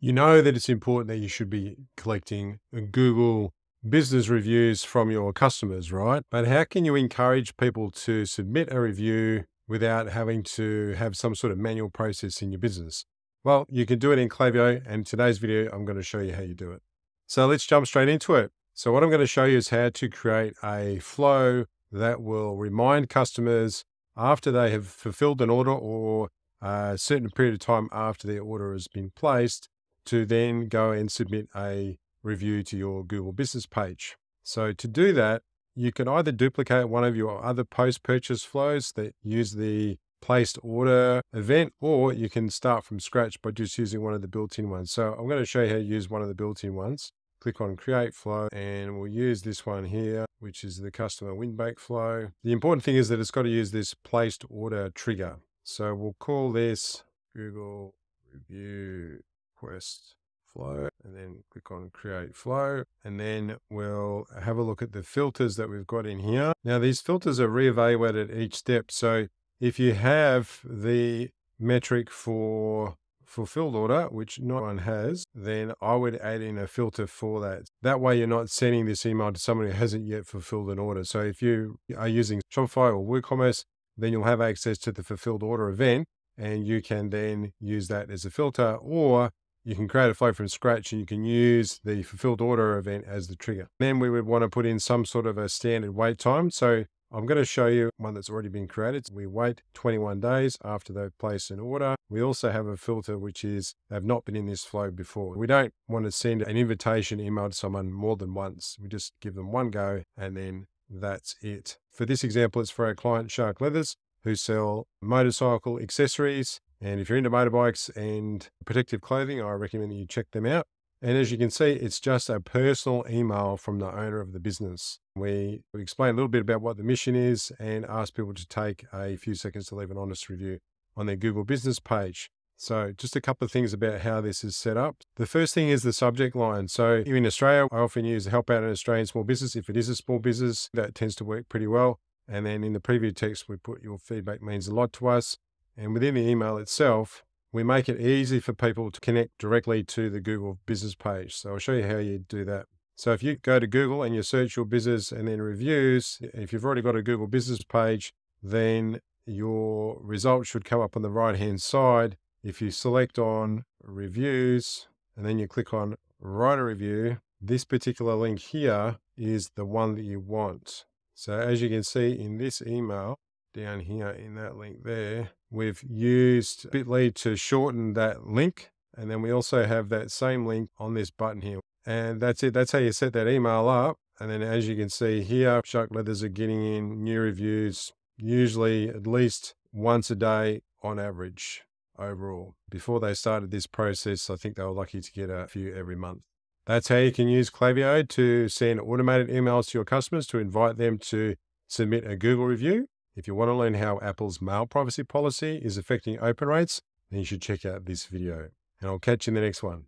you know that it's important that you should be collecting Google business reviews from your customers, right? But how can you encourage people to submit a review without having to have some sort of manual process in your business? Well, you can do it in Klaviyo, and today's video, I'm going to show you how you do it. So let's jump straight into it. So what I'm going to show you is how to create a flow that will remind customers after they have fulfilled an order or a certain period of time after their order has been placed to then go and submit a review to your Google business page. So to do that, you can either duplicate one of your other post purchase flows that use the placed order event, or you can start from scratch by just using one of the built-in ones. So I'm going to show you how to use one of the built-in ones. Click on create flow and we'll use this one here, which is the customer windbake flow. The important thing is that it's got to use this placed order trigger. So we'll call this Google review request flow and then click on create flow and then we'll have a look at the filters that we've got in here. Now these filters are reevaluated at each step. So if you have the metric for fulfilled order, which no one has, then I would add in a filter for that. That way you're not sending this email to somebody who hasn't yet fulfilled an order. So if you are using Shopify or WooCommerce, then you'll have access to the fulfilled order event and you can then use that as a filter or you can create a flow from scratch and you can use the fulfilled order event as the trigger. Then we would want to put in some sort of a standard wait time. So I'm going to show you one that's already been created. We wait 21 days after they place an order. We also have a filter, which is they've not been in this flow before. We don't want to send an invitation email to someone more than once. We just give them one go and then that's it. For this example, it's for our client Shark Leathers who sell motorcycle accessories and if you're into motorbikes and protective clothing, I recommend that you check them out. And as you can see, it's just a personal email from the owner of the business. We, explain a little bit about what the mission is and ask people to take a few seconds to leave an honest review on their Google business page. So, just a couple of things about how this is set up. The first thing is the subject line. So, here in Australia, I often use help out an Australian small business. If it is a small business, that tends to work pretty well. And then in the preview text, we put your feedback means a lot to us. And within the email itself, we make it easy for people to connect directly to the Google business page. So I'll show you how you do that. So if you go to Google and you search your business and then reviews, if you've already got a Google business page, then your results should come up on the right hand side. If you select on reviews and then you click on write a review, this particular link here is the one that you want. So as you can see in this email, down here in that link there. We've used bit.ly to shorten that link. And then we also have that same link on this button here. And that's it. That's how you set that email up. And then as you can see here, Shark Leathers are getting in new reviews, usually at least once a day on average overall. Before they started this process, I think they were lucky to get a few every month. That's how you can use Klaviyo to send automated emails to your customers to invite them to submit a Google review if you want to learn how Apple's mail privacy policy is affecting open rates, then you should check out this video. And I'll catch you in the next one.